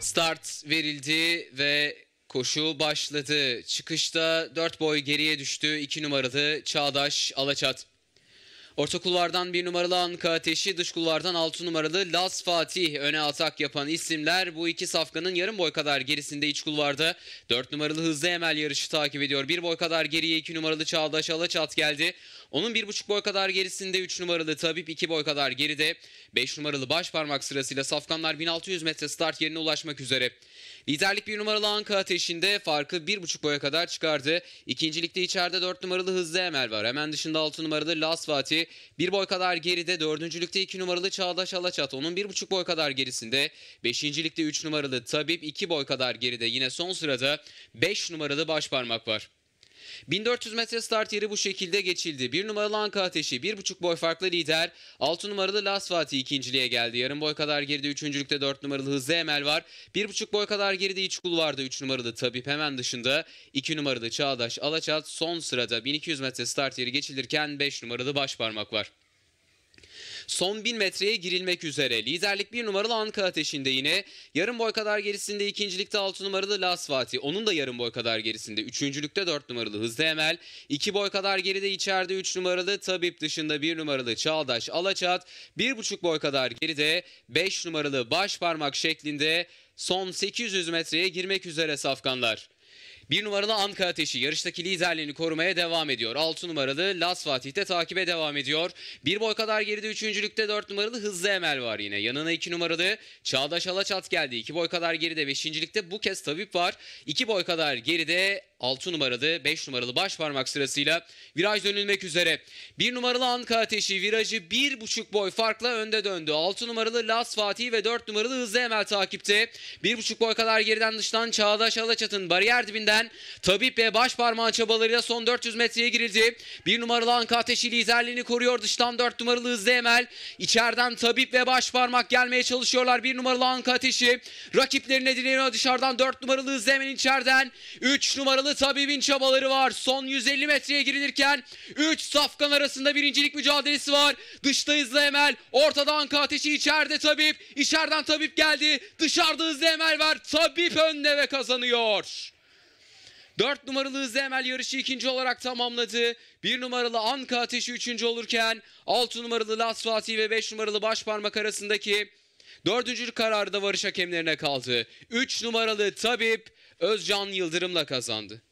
Start verildi ve koşu başladı. Çıkışta 4 boy geriye düştü. 2 numaralı Çağdaş Alaçat. Orta kulvardan bir numaralı Anka Ateşi, dış kulvardan altı numaralı Las Fatih öne atak yapan isimler. Bu iki safkanın yarım boy kadar gerisinde iç kulvarda. Dört numaralı Hızlı Emel yarışı takip ediyor. Bir boy kadar geriye iki numaralı Çağdaş Alaçat geldi. Onun bir buçuk boy kadar gerisinde üç numaralı Tabip iki boy kadar geride beş numaralı baş parmak sırasıyla safkanlar 1600 metre start yerine ulaşmak üzere. Liderlik bir numaralı Anka Ateşi'nde farkı bir buçuk boya kadar çıkardı. İkincilikte içeride dört numaralı Hızlı Emel var. Hemen dışında altı numaralı Las Fatih, bir boy kadar geride. Dördüncülükte iki numaralı Çağdaş Alaçat onun bir buçuk boy kadar gerisinde. Beşincilikte üç numaralı Tabip iki boy kadar geride. Yine son sırada beş numaralı Başparmak var. 1400 metre start yeri bu şekilde geçildi. 1 numaralı Anka Ateşi 1,5 boy farklı lider. 6 numaralı Las Fatih ikinciliğe geldi. Yarım boy kadar geride üçüncülükte lükte 4 numaralı Hızlı Emel var. 1,5 boy kadar geride iç kulvarda 3 numaralı Tabip hemen dışında. 2 numaralı Çağdaş Alaçat son sırada 1200 metre start yeri geçilirken 5 numaralı Başparmak var. Son 1000 metreye girilmek üzere. Liderlik bir numaralı Anka Ateşi'nde yine. Yarım boy kadar gerisinde ikincilikte 6 numaralı Las Fatih. Onun da yarım boy kadar gerisinde. Üçüncülükte 4 numaralı Hızlı Emel. 2 boy kadar geride içeride 3 numaralı Tabip dışında 1 numaralı Çağdaş Alaçat. 1,5 boy kadar geride 5 numaralı baş parmak şeklinde son 800 metreye girmek üzere safkanlar. Bir numaralı Ankara Ateşi yarıştaki liderliğini korumaya devam ediyor. 6 numaralı Las Fatih de takibe devam ediyor. Bir boy kadar geride lükte 4 numaralı Hızlı Emel var yine. Yanına 2 numaralı Çağdaş Alaçat geldi. 2 boy kadar geride 5.likte bu kez Tabip var. 2 boy kadar geride 6 numaralı 5 numaralı baş parmak sırasıyla viraj dönülmek üzere. 1 numaralı Anka Ateşi virajı 1,5 boy farkla önde döndü. 6 numaralı Las Fatih ve 4 numaralı Hızlı Emel takipte. 1,5 boy kadar geriden dıştan Çağdaş Alaçat'ın bariyer dibinden Hemen Tabip ve baş parmağın çabalarıyla son 400 metreye girildi. Bir numaralı Anka Ateşi liderliğini koruyor. Dıştan 4 numaralı Hızlı Emel. İçeriden Tabip ve baş parmak gelmeye çalışıyorlar. Bir numaralı Anka Ateşi rakiplerine direniyor. Dışarıdan 4 numaralı Hızlı Emel içeriden. 3 numaralı Tabip'in çabaları var. Son 150 metreye girilirken 3 safkan arasında birincilik mücadelesi var. Dışta Hızlı Emel. Ortada Anka Ateşi içeride Tabip. İçeriden Tabip geldi. Dışarıda Hızlı Emel var. Tabip önde ve kazanıyor. 4 numaralı Zemel yarışı ikinci olarak tamamladı. 1 numaralı Anka Ateşi üçüncü olurken 6 numaralı Las Fatih ve 5 numaralı Başparmak arasındaki dördüncü kararı da varış hakemlerine kaldı. 3 numaralı Tabip Özcan Yıldırım'la kazandı.